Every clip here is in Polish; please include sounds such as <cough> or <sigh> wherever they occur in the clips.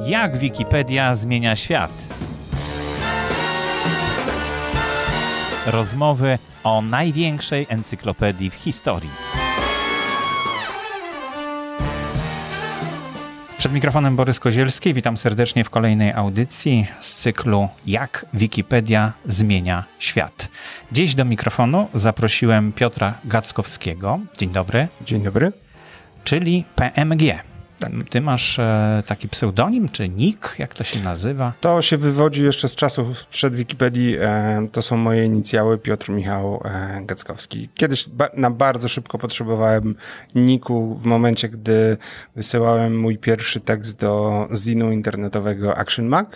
Jak Wikipedia zmienia świat? Rozmowy o największej encyklopedii w historii. Przed mikrofonem Borys Kozielski, witam serdecznie w kolejnej audycji z cyklu Jak Wikipedia zmienia świat. Dziś do mikrofonu zaprosiłem Piotra Gackowskiego. Dzień dobry. Dzień dobry. Czyli PMG, ty masz e, taki pseudonim czy nick, jak to się nazywa? To się wywodzi jeszcze z czasów przed Wikipedii. E, to są moje inicjały Piotr Michał e, Gackowski. Kiedyś na bardzo szybko potrzebowałem niku w momencie, gdy wysyłałem mój pierwszy tekst do zinu internetowego Action Mac,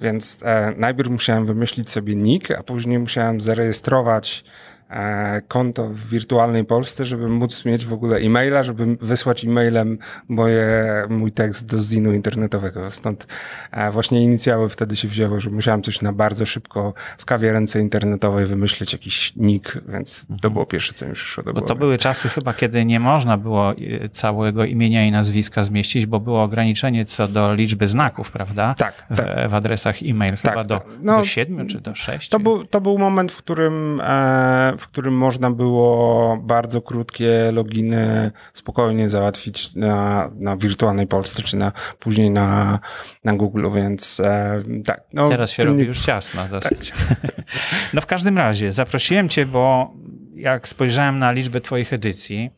więc najpierw musiałem wymyślić sobie nick, a później musiałem zarejestrować E, konto w wirtualnej Polsce, żeby móc mieć w ogóle e-maila, żeby wysłać e-mailem moje, mój tekst do zinu internetowego. Stąd e, właśnie inicjały wtedy się wzięło, że musiałem coś na bardzo szybko w kawiarence internetowej wymyślić jakiś nick, więc to mhm. było pierwsze, co mi przyszło do głowy. Bo to były czasy chyba, kiedy nie można było e, całego imienia i nazwiska zmieścić, bo było ograniczenie co do liczby znaków, prawda? Tak. W, tak. w adresach e-mail tak, chyba do, tak. no, do siedmiu czy do sześciu. To był, to był moment, w którym e, w którym można było bardzo krótkie loginy spokojnie załatwić na, na wirtualnej Polsce, czy na, później na, na Google, więc e, tak. No, Teraz się robi nie... już ciasno tak. dosyć. Tak. <laughs> no w każdym razie zaprosiłem cię, bo jak spojrzałem na liczbę twoich edycji,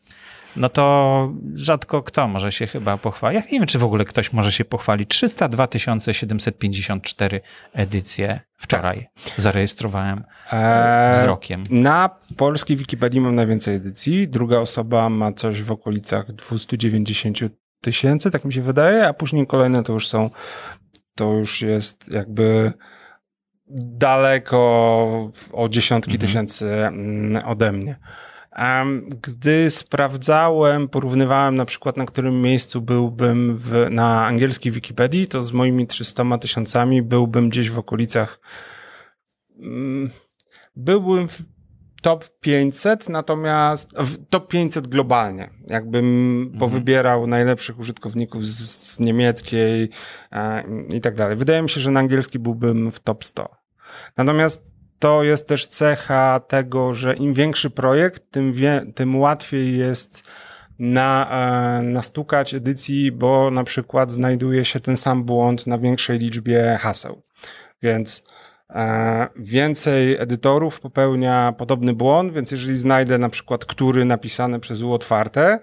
no to rzadko kto może się chyba pochwalić. Ja nie wiem, czy w ogóle ktoś może się pochwalić. 302 754 edycje wczoraj tak. zarejestrowałem eee, wzrokiem. Na polskiej Wikipedii mam najwięcej edycji. Druga osoba ma coś w okolicach 290 tysięcy, tak mi się wydaje, a później kolejne to już są, to już jest jakby daleko o dziesiątki mhm. tysięcy mm, ode mnie. Gdy sprawdzałem, porównywałem na przykład, na którym miejscu byłbym w, na angielskiej Wikipedii, to z moimi 300 tysiącami byłbym gdzieś w okolicach. Mm, byłbym w top 500, natomiast w top 500 globalnie. Jakbym mhm. powybierał najlepszych użytkowników z, z niemieckiej e, i tak dalej. Wydaje mi się, że na angielski byłbym w top 100. Natomiast to jest też cecha tego, że im większy projekt, tym, wie, tym łatwiej jest na, e, nastukać edycji, bo na przykład znajduje się ten sam błąd na większej liczbie haseł. Więc e, więcej edytorów popełnia podobny błąd, więc jeżeli znajdę na przykład który napisane przez U otwarte,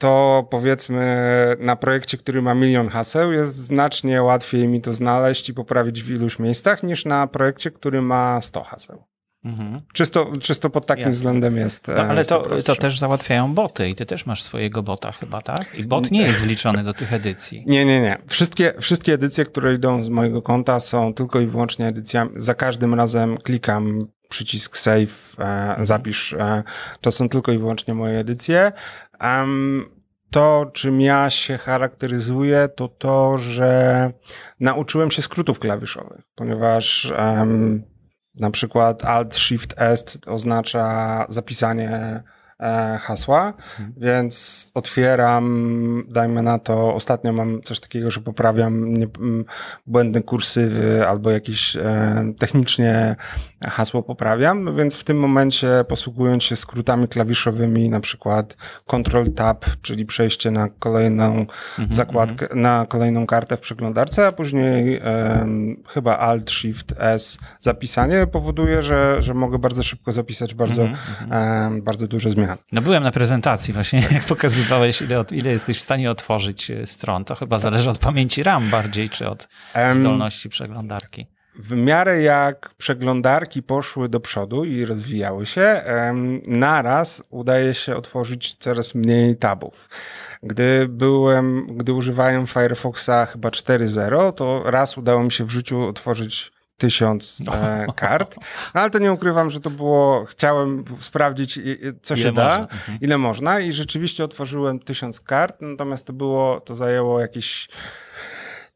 to powiedzmy na projekcie, który ma milion haseł, jest znacznie łatwiej mi to znaleźć i poprawić w iluś miejscach niż na projekcie, który ma 100 haseł. Mhm. Czysto, czysto pod takim Jasne. względem jest. No, ale jest to, to, też załatwiają boty i ty też masz swojego bota chyba, tak? I bot nie jest wliczony do tych edycji. <laughs> Nie, nie, nie. Wszystkie, wszystkie edycje, które idą z mojego konta są tylko i wyłącznie edycjami. Za każdym razem klikam przycisk save, e, zapisz. E, to są tylko i wyłącznie moje edycje. To, czym ja się charakteryzuję, to to, że nauczyłem się skrótów klawiszowych, ponieważ na przykład Alt Shift S oznacza zapisanie E, hasła, mhm. więc otwieram, dajmy na to, ostatnio mam coś takiego, że poprawiam nie, kursywy albo jakieś e, technicznie hasło poprawiam, więc w tym momencie posługując się skrótami klawiszowymi, na przykład Ctrl-Tab, czyli przejście na kolejną mhm, mhm, zakładkę, na kolejną kartę w przeglądarce, a później e, chyba Alt-Shift-S zapisanie powoduje, że, że mogę bardzo szybko zapisać bardzo, mhm, e, bardzo duże zmiany. No byłem na prezentacji właśnie, <laughs> jak pokazywałeś, ile, od, ile jesteś w stanie otworzyć e, stron. To chyba zależy od pamięci RAM bardziej, czy od zdolności przeglądarki. W miarę jak przeglądarki poszły do przodu i rozwijały się, naraz udaje się otworzyć coraz mniej tabów. Gdy byłem, gdy używałem Firefoxa chyba 4.0, to raz udało mi się w życiu otworzyć tysiąc no. e, kart. No, ale to nie ukrywam, że to było, chciałem sprawdzić, co ile się da, Mhm. ile można i rzeczywiście otworzyłem tysiąc kart, natomiast to było, to zajęło jakieś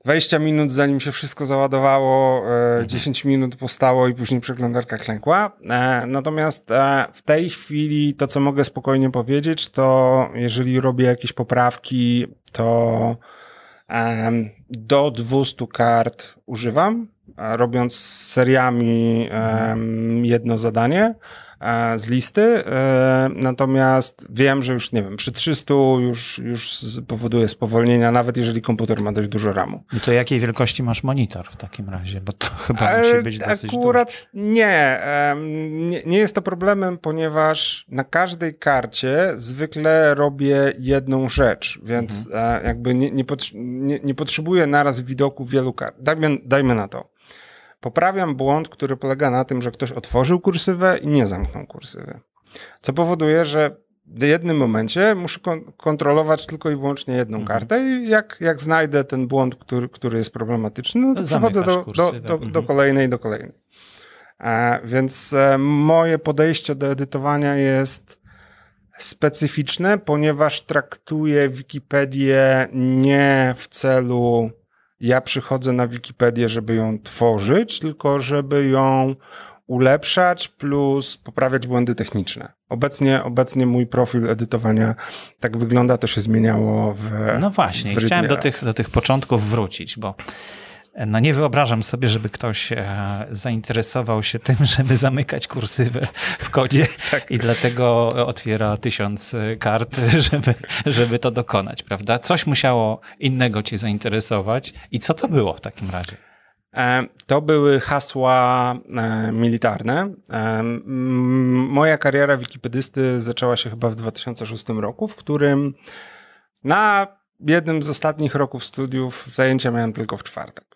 20 minut, zanim się wszystko załadowało, e, 10 mhm. minut powstało i później przeglądarka klękła. E, natomiast e, w tej chwili to, co mogę spokojnie powiedzieć, to jeżeli robię jakieś poprawki, to do 200 kart używam robiąc seriami jedno zadanie e, z listy, e, natomiast wiem, że już, nie wiem, przy 300 już, już powoduje spowolnienia, nawet jeżeli komputer ma dość dużo ramu. I to jakiej wielkości masz monitor w takim razie? Bo to <laughs> chyba Ale musi być dosyć Akurat duży. Nie, nie, nie jest to problemem, ponieważ na każdej karcie zwykle robię jedną rzecz, więc mhm. E, jakby nie, nie, nie, nie potrzebuję naraz widoku wielu kart. Dajmy, dajmy na to. Poprawiam błąd, który polega na tym, że ktoś otworzył kursywę i nie zamknął kursywy. Co powoduje, że w jednym momencie muszę kontrolować tylko i wyłącznie jedną mhm. kartę i jak, jak znajdę ten błąd, który, który jest problematyczny, no to, to przechodzę do, do, do, tak. do, mhm. kolejnej, do kolejnej. E, więc e, moje podejście do edytowania jest specyficzne, ponieważ traktuję Wikipedię nie w celu ja przychodzę na Wikipedię, żeby ją tworzyć, tylko żeby ją ulepszać plus poprawiać błędy techniczne. Obecnie, obecnie mój profil edytowania tak wygląda, to się zmieniało w. No właśnie, w chciałem do tych, do tych początków wrócić, bo no nie wyobrażam sobie, żeby ktoś e, zainteresował się tym, <laughs> żeby zamykać kursywę w kodzie <laughs> tak. i dlatego otwiera tysiąc e, kart, <laughs> żeby, żeby to dokonać, prawda? Coś musiało innego cię zainteresować i co to było w takim razie? E, to były hasła militarne. Moja kariera wikipedysty zaczęła się chyba w 2006 roku, w którym na jednym z ostatnich roków studiów zajęcia miałem tylko w czwartek.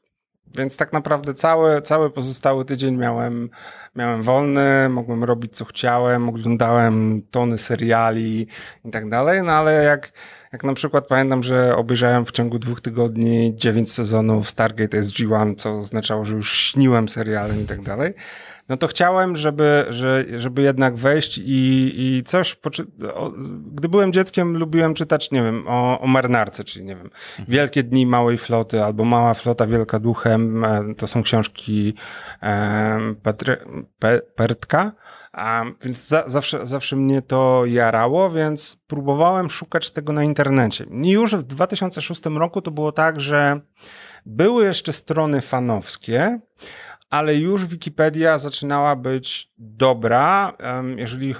Więc tak naprawdę cały, cały pozostały tydzień miałem, miałem wolny, mogłem robić co chciałem, oglądałem tony seriali i tak dalej, no ale jak, jak na przykład pamiętam, że obejrzałem w ciągu dwóch tygodni dziewięć sezonów Stargate SG-1, co oznaczało, że już śniłem serialem i tak dalej, no to chciałem, żeby, że, żeby jednak wejść i, i coś. Poczy- o, gdy byłem dzieckiem, lubiłem czytać, nie wiem, o, o marynarce, czyli nie wiem, mhm. Wielkie Dni Małej Floty albo Mała Flota Wielka Duchem. E, to są książki e, Petry- Pe- Pertka. A, więc za, zawsze, zawsze mnie to jarało, więc próbowałem szukać tego na internecie. I już w 2006 roku to było tak, że były jeszcze strony fanowskie, ale już Wikipedia zaczynała być dobra, jeżeli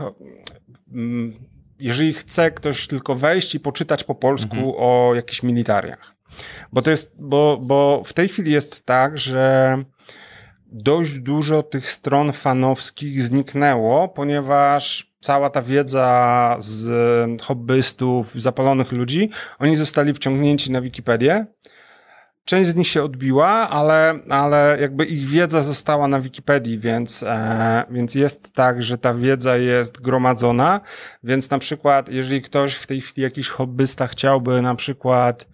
mm, jeżeli chce ktoś tylko wejść i poczytać po polsku mhm. o jakichś militariach. Bo to jest, bo, bo w tej chwili jest tak, że dość dużo tych stron fanowskich zniknęło, ponieważ cała ta wiedza z hobbystów, zapalonych ludzi, oni zostali wciągnięci na Wikipedię Część z nich się odbiła, ale, ale jakby ich wiedza została na Wikipedii, więc, e, więc jest tak, że ta wiedza jest gromadzona. Więc na przykład, jeżeli ktoś w tej chwili, jakiś hobbysta chciałby na przykład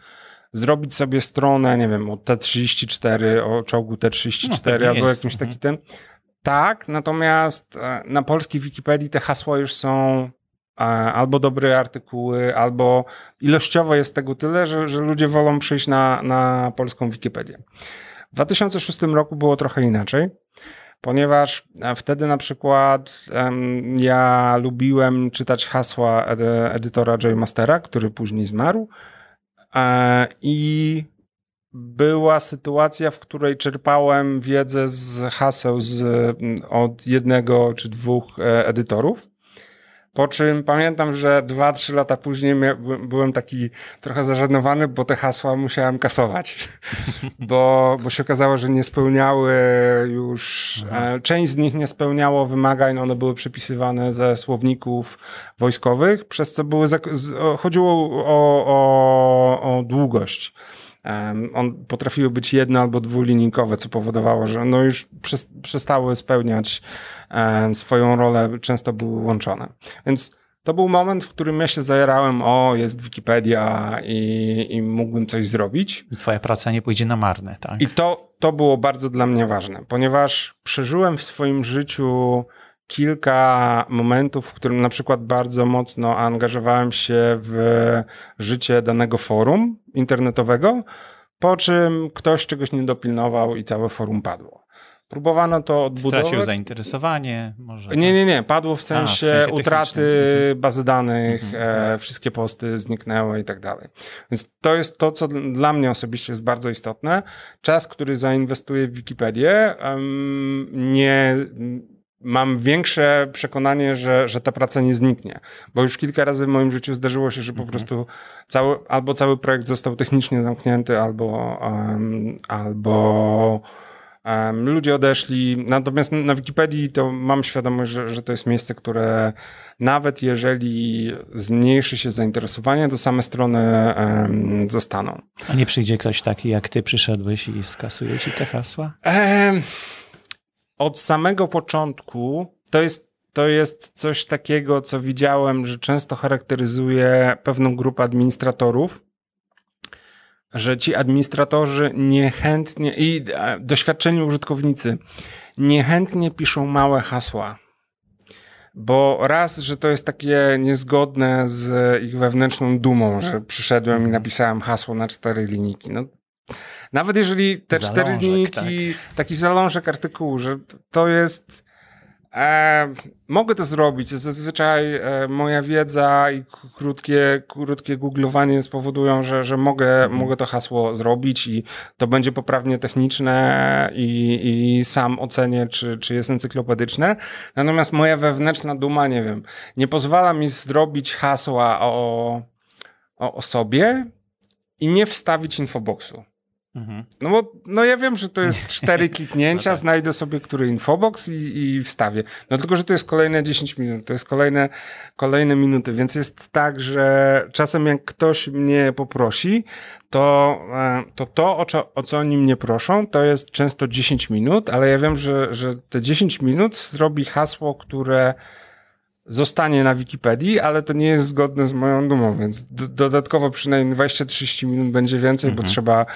zrobić sobie stronę, nie wiem, o T-34, o czołgu T-34 no, albo jakimś mhm. taki ten. Tak, natomiast e, na polskiej Wikipedii te hasła już są albo dobre artykuły, albo ilościowo jest tego tyle, że, że ludzie wolą przyjść na, na polską Wikipedię. W 2006 roku było trochę inaczej, ponieważ e, wtedy na przykład um, ja lubiłem czytać hasła ed edytora Joy Mastera, który później zmarł. E, I była sytuacja, w której czerpałem wiedzę z haseł z, od jednego czy dwóch e, edytorów. Po czym pamiętam, że dwa, trzy lata później byłem taki trochę zażenowany, bo te hasła musiałem kasować, <laughs> bo, bo się okazało, że nie spełniały już, mhm. część z nich nie spełniało wymagań, one były przepisywane ze słowników wojskowych, przez co były, chodziło o, o, o długość on, potrafiły być jedno albo dwulinijkowe, co powodowało, że no już przestały spełniać swoją rolę, często były łączone. Więc to był moment, w którym ja się zajerałem, o, jest Wikipedia i, i mógłbym coś zrobić. Twoja praca nie pójdzie na marne, tak? I to, to było bardzo dla mnie ważne, ponieważ przeżyłem w swoim życiu kilka momentów, w którym na przykład bardzo mocno angażowałem się w życie danego forum internetowego, po czym ktoś czegoś nie dopilnował i całe forum padło. Próbowano to odbudować. Stracił zainteresowanie może. Nie, nie, tak? nie. Padło w sensie, A, w sensie mhm, utraty mhm. bazy danych, mhm. e, tak. wszystkie posty zniknęły i tak dalej. Więc to jest to, co dla mnie osobiście jest bardzo istotne. Czas, który zainwestuję w Wikipedię, um, nie mam większe przekonanie, że, że ta praca nie zniknie. Bo już kilka razy w moim życiu zdarzyło się, że po mhm. prostu cały, albo cały projekt został technicznie zamknięty, albo, um, albo um, ludzie odeszli. Natomiast na Wikipedii to mam świadomość, że, że to jest miejsce, które nawet jeżeli zmniejszy się zainteresowanie, to same strony um, zostaną. A nie przyjdzie ktoś taki jak ty przyszedłeś i skasuje ci te hasła? Ehm od samego początku to jest, to jest coś takiego, co widziałem, że często charakteryzuje pewną grupę administratorów, że ci administratorzy niechętnie i e, doświadczeni użytkownicy niechętnie piszą małe hasła. Bo raz, że to jest takie niezgodne z ich wewnętrzną dumą, że przyszedłem i napisałem hasło na cztery linijki. No nawet jeżeli te cztery linijki, tak. taki zalążek artykułu, że to jest. E, mogę to zrobić. Zazwyczaj e, moja wiedza i krótkie, krótkie googlowanie spowodują, że, że mogę, mm. mogę to hasło zrobić i to będzie poprawnie techniczne i, i sam ocenię, czy, czy jest encyklopedyczne. Natomiast moja wewnętrzna duma, nie wiem, nie pozwala mi zrobić hasła o, o, sobie i nie wstawić infoboxu. Mhm. No bo no ja wiem, że to jest cztery <laughs> no kliknięcia, no tak. znajdę sobie który infobox i, i wstawię. No tylko, że to jest kolejne 10 minut, to jest kolejne, kolejne minuty, więc jest tak, że czasem jak ktoś mnie poprosi, to e, to, to o, co, o co oni mnie proszą, to jest często 10 minut, ale ja wiem, że, że te 10 minut zrobi hasło, które zostanie na Wikipedii, ale to nie jest zgodne z moją dumą, więc do, dodatkowo przynajmniej 20-30 minut będzie więcej, mhm. bo trzeba,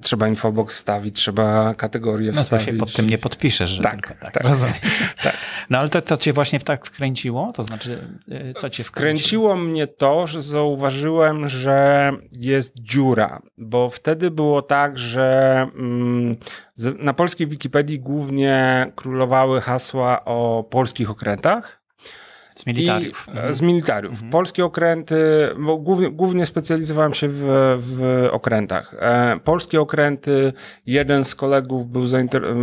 trzeba infobox stawić, trzeba kategorie no, wstawić. No to się pod tym nie podpiszesz, że tak, tylko, tak, tak, rozumiem. <laughs> tak. No ale to, to cię właśnie w tak wkręciło? To znaczy, e, co cię wkręciło? Wkręciło mnie to, że zauważyłem, że jest dziura, bo wtedy było tak, że mm, na polskiej Wikipedii głównie królowały hasła o polskich okrętach, z militariów. I, e, mhm. z militariów. Mhm. Polskie okręty, bo głównie, głównie specjalizowałem się w, w okrętach. E, polskie okręty, jeden z kolegów był zainter-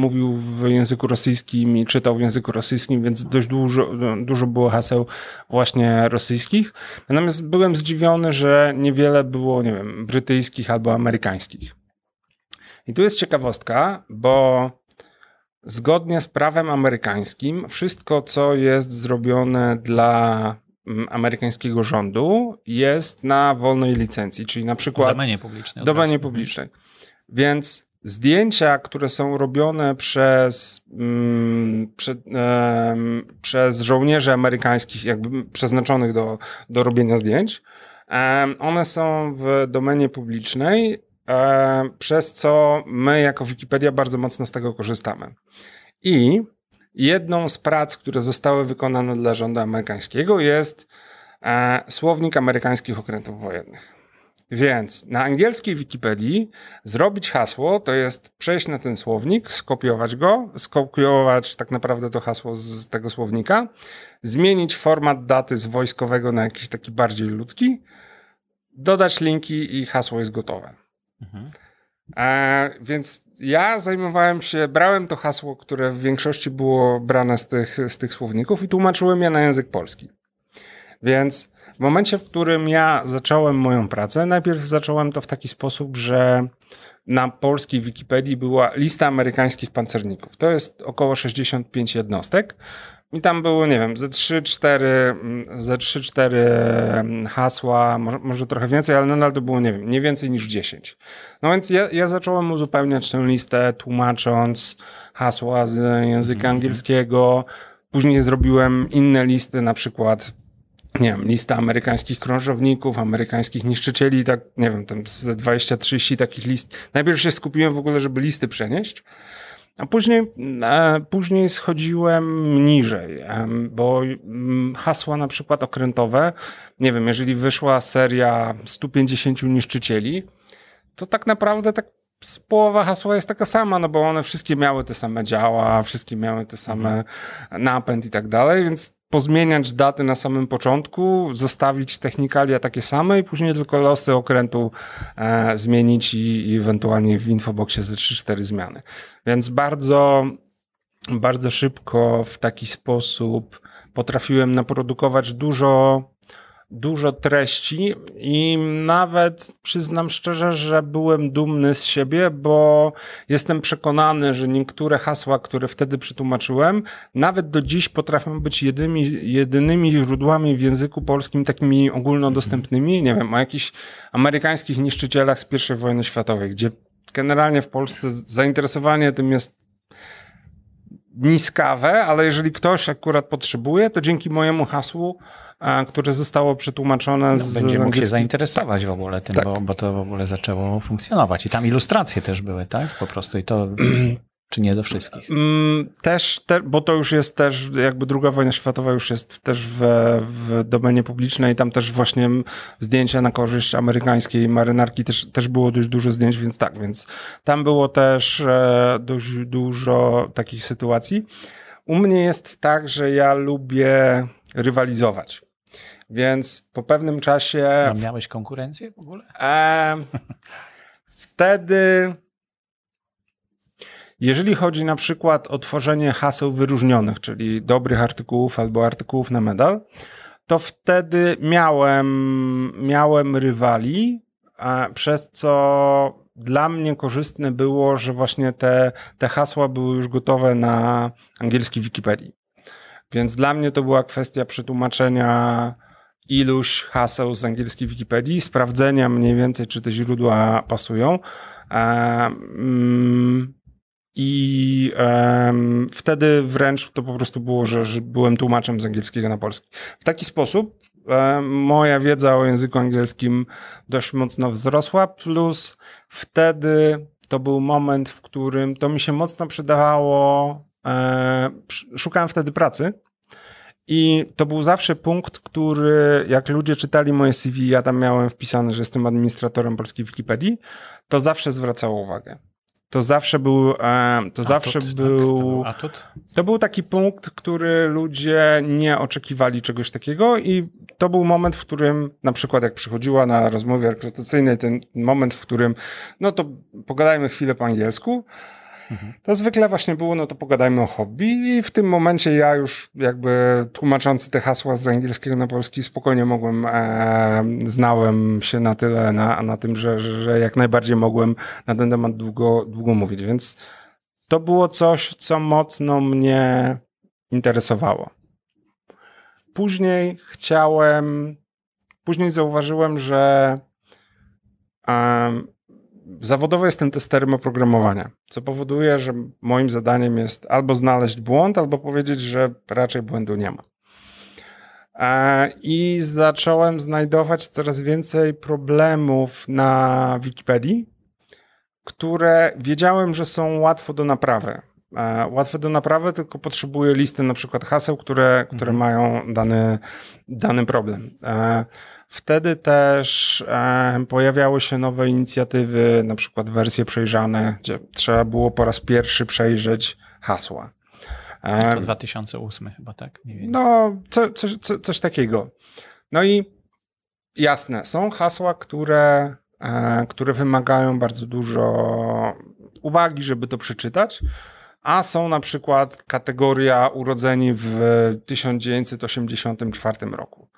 mówił w języku rosyjskim i czytał w języku rosyjskim, więc dość dużo, no, dużo było haseł właśnie rosyjskich. Natomiast byłem zdziwiony, że niewiele było, nie wiem, brytyjskich albo amerykańskich. I tu jest ciekawostka, bo Zgodnie z prawem amerykańskim, wszystko, co jest zrobione dla mm, amerykańskiego rządu, jest na wolnej licencji, czyli na przykład. domenie publicznej. Domenie publicznej. Więc zdjęcia, które są robione przez, mm, prze, e, przez żołnierzy amerykańskich, jakby przeznaczonych do, do robienia zdjęć, e, one są w domenie publicznej E, przez co my jako Wikipedia bardzo mocno z tego korzystamy. I jedną z prac, które zostały wykonane dla rządu amerykańskiego jest e, słownik amerykańskich okrętów wojennych. Więc na angielskiej Wikipedii zrobić hasło to jest przejść na ten słownik, skopiować go, skopiować tak naprawdę to hasło z tego słownika, zmienić format daty z wojskowego na jakiś taki bardziej ludzki, dodać linki i hasło jest gotowe. Mhm. E, więc ja zajmowałem się, brałem to hasło, które w większości było brane z tych, z tych słowników i tłumaczyłem je na język polski. Więc w momencie, w którym ja zacząłem moją pracę, najpierw zacząłem to w taki sposób, że na polskiej Wikipedii była lista amerykańskich pancerników. To jest około 65 jednostek. I tam było, nie wiem, ze 3-4 mm, ze 3, 4 mm, hasła, może, może, trochę więcej, ale nadal to było, nie wiem, nie więcej niż 10. No więc ja, ja zacząłem uzupełniać tę listę, tłumacząc hasła z języka mm -hmm. angielskiego. Później zrobiłem inne listy, na przykład nie wiem, lista amerykańskich krążowników, amerykańskich niszczycieli, tak, nie wiem, tam ze 20-30 takich list. Najpierw się skupiłem w ogóle, żeby listy przenieść. A później, e, później schodziłem niżej, e, bo mm, hasła na przykład okrętowe, nie wiem, jeżeli wyszła seria 150 niszczycieli, to tak naprawdę tak z połowa hasła jest taka sama, no bo one wszystkie miały te same działa, wszystkie miały te same mhm. napęd i tak dalej, więc pozmieniać daty na samym początku, zostawić technikalia takie same i później tylko losy okrętu e, zmienić i, i, ewentualnie w infoboxie ze 3-4 zmiany. Więc bardzo, bardzo szybko w taki sposób potrafiłem naprodukować dużo dużo treści i nawet przyznam szczerze, że byłem dumny z siebie, bo jestem przekonany, że niektóre hasła, które wtedy przetłumaczyłem, nawet do dziś potrafią być jedymi, jedynymi źródłami w języku polskim takimi ogólnodostępnymi, nie wiem, o jakichś amerykańskich niszczycielach z I wojny światowej, gdzie generalnie w Polsce zainteresowanie tym jest niskawe, ale jeżeli ktoś akurat potrzebuje, to dzięki mojemu hasłu, e, które zostało przetłumaczone no, z Będzie mógł angielski... się zainteresować w ogóle tym, tak. bo, bo to w ogóle zaczęło funkcjonować. I tam ilustracje też były, tak? Po prostu i to... <clears throat> Czy nie do wszystkich? Mm, też, te, bo to już jest też, jakby druga wojna światowa już jest też w, w domenie publicznej, tam też właśnie zdjęcia na korzyść amerykańskiej marynarki, też, też było dość dużo zdjęć, więc tak, więc tam było też e, dość dużo takich sytuacji. U mnie jest tak, że ja lubię rywalizować. Więc po pewnym czasie... A miałeś konkurencję w ogóle? E, wtedy jeżeli chodzi na przykład o tworzenie haseł wyróżnionych, czyli dobrych artykułów albo artykułów na medal, to wtedy miałem, miałem rywali, przez co dla mnie korzystne było, że właśnie te, te hasła były już gotowe na angielskiej Wikipedii. Więc dla mnie to była kwestia przetłumaczenia iluś haseł z angielskiej Wikipedii, sprawdzenia mniej więcej, czy te źródła pasują. Um, i um, wtedy wręcz to po prostu było, że, że, byłem tłumaczem z angielskiego na polski. W taki sposób moja wiedza o języku angielskim dość mocno wzrosła, plus wtedy to był moment, w którym to mi się mocno przydawało. E, szukałem wtedy pracy. I to był zawsze punkt, który jak ludzie czytali moje CV, ja tam miałem wpisane, że jestem administratorem polskiej Wikipedii, to zawsze zwracało uwagę to zawsze był, e, to zawsze atut, był, tak, to był, to był taki punkt, który ludzie nie oczekiwali czegoś takiego i to był moment, w którym na przykład jak przychodziła na rozmowie rekrutacyjnej ten moment, w którym no to pogadajmy chwilę po angielsku, to zwykle właśnie było, no to pogadajmy o hobby i w tym momencie ja już jakby tłumaczący te hasła z angielskiego na polski spokojnie mogłem, e, znałem się na tyle na, na tym, że, że jak najbardziej mogłem na ten temat długo, długo mówić, więc to było coś, co mocno mnie interesowało. Później chciałem, później zauważyłem, że Zawodowo jestem testerem oprogramowania, co powoduje, że moim zadaniem jest albo znaleźć błąd, albo powiedzieć, że raczej błędu nie ma. E, I zacząłem znajdować coraz więcej problemów na Wikipedii, które wiedziałem, że są łatwo do naprawy. E, łatwe do naprawy, tylko potrzebuję listy na przykład haseł, które, które mhm. mają dany, dany problem. E, Wtedy też e, pojawiały się nowe inicjatywy, na przykład wersje przejrzane, gdzie trzeba było po raz pierwszy przejrzeć hasła. E, to 2008 chyba, tak? No, co, co, co, coś takiego. No i jasne, są hasła, które, e, które wymagają bardzo dużo uwagi, żeby to przeczytać a są na przykład kategoria urodzeni w 1984 roku.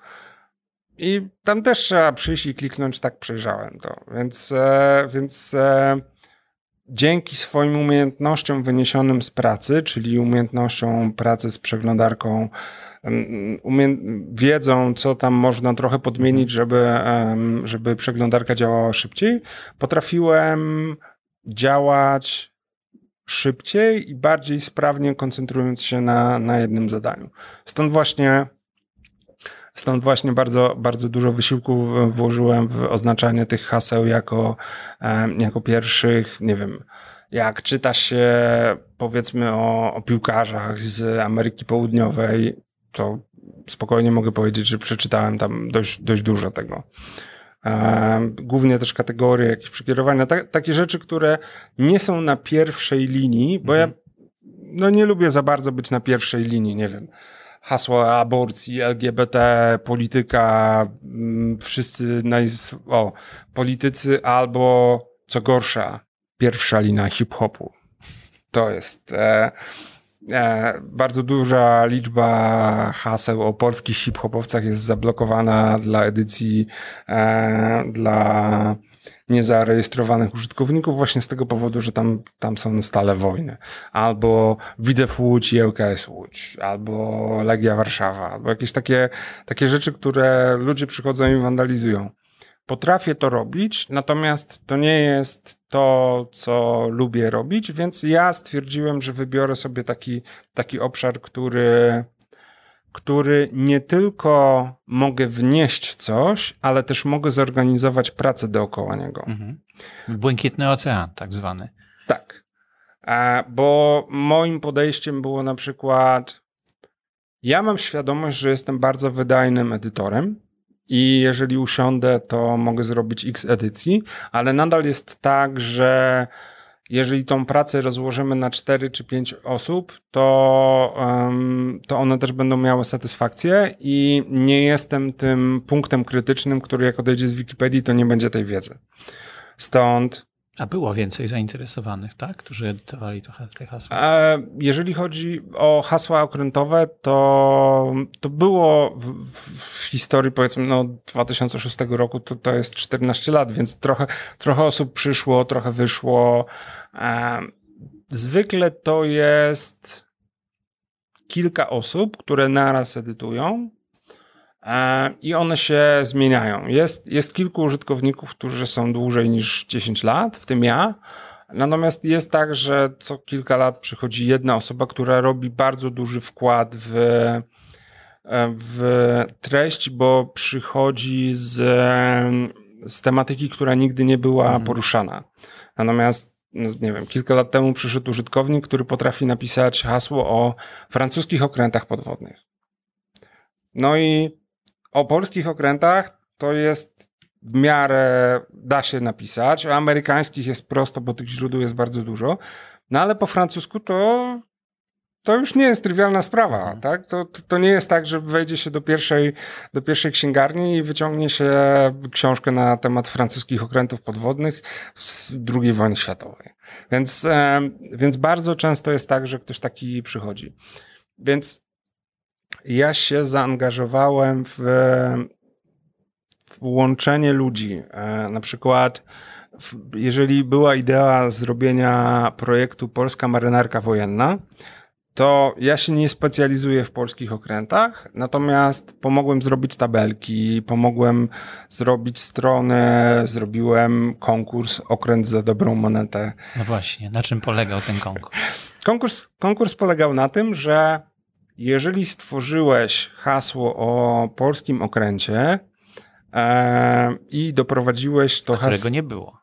I tam też trzeba przyjść i kliknąć, tak przejrzałem to. Więc, e, więc e, dzięki swoim umiejętnościom wyniesionym z pracy, czyli umiejętnościom pracy z przeglądarką, wiedzą, co tam można trochę podmienić, mhm. żeby, żeby przeglądarka działała szybciej, potrafiłem działać szybciej i bardziej sprawnie, koncentrując się na, na jednym zadaniu. Stąd właśnie Stąd właśnie bardzo, bardzo dużo wysiłku włożyłem w oznaczanie tych haseł jako, e, jako pierwszych, nie wiem, jak czyta się powiedzmy o, o piłkarzach z Ameryki Południowej, to spokojnie mogę powiedzieć, że przeczytałem tam dość, dość dużo tego. E, głównie też kategorie, jakieś przekierowania, ta, takie rzeczy, które nie są na pierwszej linii, bo mhm. ja no, nie lubię za bardzo być na pierwszej linii, nie wiem hasła aborcji, LGBT, polityka, mm, wszyscy najs- o, politycy albo co gorsza, pierwsza lina hip-hopu. To jest e, e, bardzo duża liczba haseł o polskich hip-hopowcach jest zablokowana dla edycji, e, dla niezarejestrowanych użytkowników właśnie z tego powodu, że tam, tam są stale wojny. Albo Widzew Łódź i ŁKS Łódź, albo Legia Warszawa, albo jakieś takie, takie rzeczy, które ludzie przychodzą i wandalizują. Potrafię to robić, natomiast to nie jest to, co lubię robić, więc ja stwierdziłem, że wybiorę sobie taki, taki obszar, który który nie tylko mogę wnieść coś, ale też mogę zorganizować pracę dookoła niego. Mhm. Błękitny ocean, tak zwany. Tak. E, bo moim podejściem było na przykład, ja mam świadomość, że jestem bardzo wydajnym edytorem i jeżeli usiądę, to mogę zrobić x edycji, ale nadal jest tak, że jeżeli tą pracę rozłożymy na 4 czy 5 osób, to, to one też będą miały satysfakcję i nie jestem tym punktem krytycznym, który jak odejdzie z Wikipedii, to nie będzie tej wiedzy. Stąd a było więcej zainteresowanych, tak? Którzy edytowali to, te hasła? E, jeżeli chodzi o hasła okrętowe, to, to było w, w historii, powiedzmy, no 2006 roku, to, to jest 14 lat, więc trochę, trochę osób przyszło, trochę wyszło. E, zwykle to jest kilka osób, które naraz edytują, E, i one się zmieniają. Jest, jest kilku użytkowników, którzy są dłużej niż 10 lat, w tym ja. Natomiast jest tak, że co kilka lat przychodzi jedna osoba, która robi bardzo duży wkład w, e, w treść, bo przychodzi z, z tematyki, która nigdy nie była mhm. poruszana. Natomiast no, nie wiem, kilka lat temu przyszedł użytkownik, który potrafi napisać hasło o francuskich okrętach podwodnych. No i o polskich okrętach to jest w miarę da się napisać, o amerykańskich jest prosto, bo tych źródeł jest bardzo dużo, no ale po francusku to to już nie jest trywialna sprawa, mhm. tak? To, to, to, nie jest tak, że wejdzie się do pierwszej, do pierwszej księgarni i wyciągnie się książkę na temat francuskich okrętów podwodnych z II wojny światowej. Więc, więc bardzo często jest tak, że ktoś taki przychodzi. Więc ja się zaangażowałem w, w łączenie ludzi. E, na przykład jeżeli była idea zrobienia projektu Polska Marynarka Wojenna, to ja się nie specjalizuję w polskich okrętach, natomiast pomogłem zrobić tabelki, pomogłem zrobić strony, zrobiłem konkurs Okręt za dobrą monetę. No właśnie, na czym polegał ten konkurs? Konkurs, konkurs polegał na tym, że jeżeli stworzyłeś hasło o polskim okręcie e, i doprowadziłeś to hasło. Którego nie było.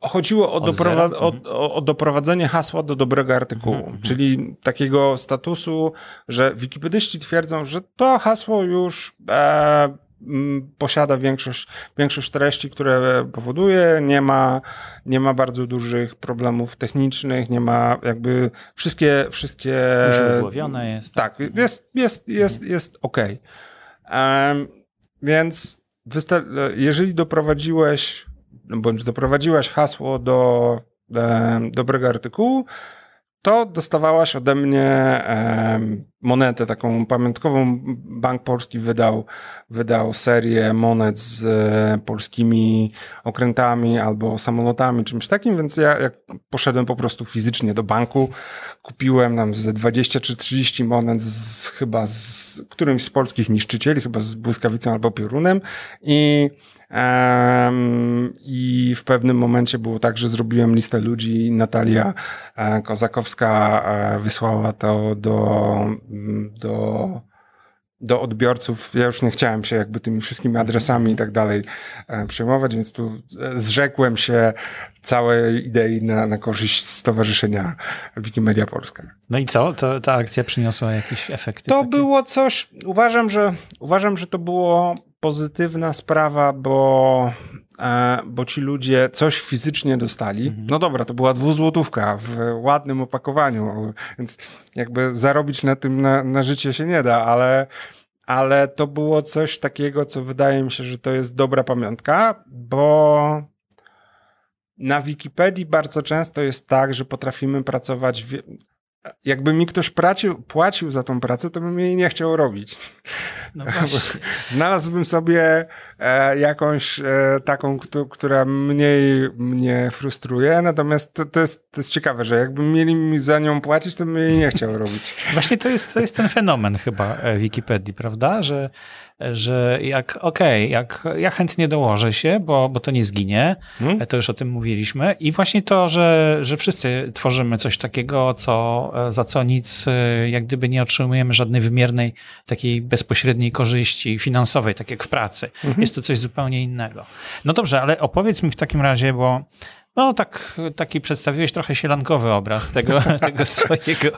Chodziło o, doprowad o, mhm. o, o, doprowadzenie hasła do dobrego artykułu, mhm, mhm. czyli takiego statusu, że wikipedyści twierdzą, że to hasło już e, Mm, posiada większość, większość treści, które powoduje, nie ma, nie ma bardzo dużych problemów technicznych, nie ma jakby wszystkie... wszystkie Używgłowione jest. Tak, tak, jest, jest, jest, mhm. jest ok. Um, więc jeżeli doprowadziłeś, no bądź doprowadziłaś hasło do dobrego artykułu, to dostawałaś ode mnie e, monetę taką pamiątkową. Bank Polski wydał, wydał serię monet z e, polskimi okrętami albo samolotami, czymś takim, więc ja jak poszedłem po prostu fizycznie do banku, kupiłem nam ze 20 czy 30 monet z, chyba z którymś z polskich niszczycieli, chyba z błyskawicą albo piorunem i i w pewnym momencie było tak, że zrobiłem listę ludzi. Natalia e, Kozakowska e, wysłała to do, mm, do do odbiorców. Ja już nie chciałem się jakby tymi wszystkimi adresami i tak dalej e, przejmować, więc tu zrzekłem się całej idei na, na korzyść Stowarzyszenia Wikimedia Polska. No i co? To, ta akcja przyniosła jakieś efekty? To takie? było coś, uważam że, uważam, że to było pozytywna sprawa, bo, e, bo ci ludzie coś fizycznie dostali. Mhm. No dobra, to była dwuzłotówka w ładnym opakowaniu, więc jakby zarobić na tym na, na życie się nie da, ale ale to było coś takiego, co wydaje mi się, że to jest dobra pamiątka, bo na Wikipedii bardzo często jest tak, że potrafimy pracować jakby mi ktoś pracił, płacił za tą pracę, to bym jej nie chciał robić. No <laughs> Znalazłbym sobie e, jakąś e, taką, kto, która mniej mnie frustruje, natomiast to, to, jest, to jest ciekawe, że jakby mieli mi za nią płacić, to bym jej nie chciał robić. Właśnie to jest, to jest ten fenomen chyba e, Wikipedii, prawda? Że że jak, okej, okay, jak ja chętnie dołożę się, bo, bo to nie zginie, hmm? to już o tym mówiliśmy. I właśnie to, że, że wszyscy tworzymy coś takiego, co, e, za co nic, e, jak gdyby nie otrzymujemy żadnej wymiernej, takiej bezpośredniej korzyści finansowej, tak jak w pracy. Hmm. Jest to coś zupełnie innego. No dobrze, ale opowiedz mi w takim razie, bo no tak, taki przedstawiłeś trochę sielankowy obraz tego, <laughs> tego swojego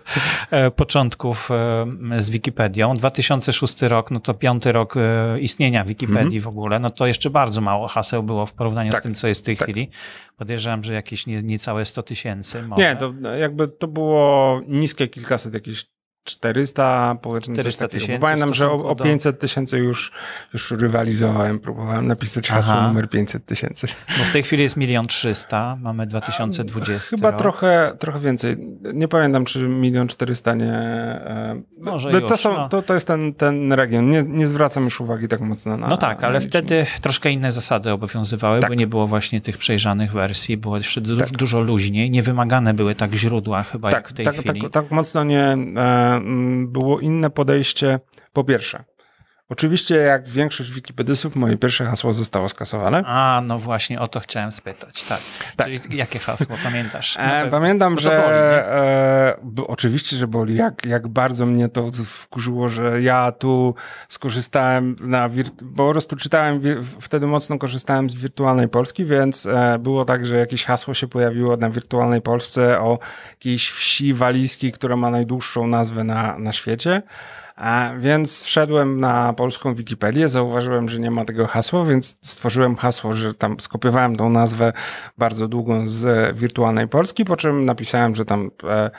e, początków e, z Wikipedią. 2006 rok, no to piąty rok e, istnienia Wikipedii mhm. w ogóle, no to jeszcze bardzo mało haseł było w porównaniu tak, z tym, co jest w tej tak. chwili. Podejrzewam, że jakieś nie, niecałe 100 tysięcy. Nie, to jakby to było niskie kilkaset, jakieś 400, powiedzmy 400 coś takiego. Pamiętam, że o, o 500 tysięcy już, już rywalizowałem, próbowałem napisać hasło Aha. numer 500 tysięcy. Bo w tej chwili jest milion 300, mamy 2020 Chyba tak? Trochę, trochę więcej. Nie pamiętam, czy milion 400 nie... E, Może to, już, to, są, no. to, to jest ten, ten region. Nie, nie zwracam już uwagi tak mocno na... No tak, ale wtedy troszkę inne zasady obowiązywały, tak. bo nie było właśnie tych przejrzanych wersji, było jeszcze tak. dużo luźniej, nie wymagane były tak źródła chyba tak, jak w tej tak, chwili. Tak, tak mocno nie... E, Mm, było inne podejście. Po pierwsze, Oczywiście, jak większość wikipedystów, moje pierwsze hasło zostało skasowane. A, no właśnie, o to chciałem spytać. Tak. tak. Czyli jakie hasło pamiętasz? E, no to, Pamiętam, to że boli, e, oczywiście, że boli. Jak, jak bardzo mnie to wkurzyło, że ja tu skorzystałem na... Bo po prostu czytałem, wtedy mocno korzystałem z wirtualnej Polski, więc e, było tak, że jakieś hasło się pojawiło na wirtualnej Polsce o jakiejś wsi walijskiej, która ma najdłuższą nazwę na, na świecie. Więc wszedłem na polską Wikipedię, zauważyłem, że nie ma tego hasła, więc stworzyłem hasło, że tam skopiowałem tą nazwę bardzo długą z wirtualnej Polski, po czym napisałem, że tam e,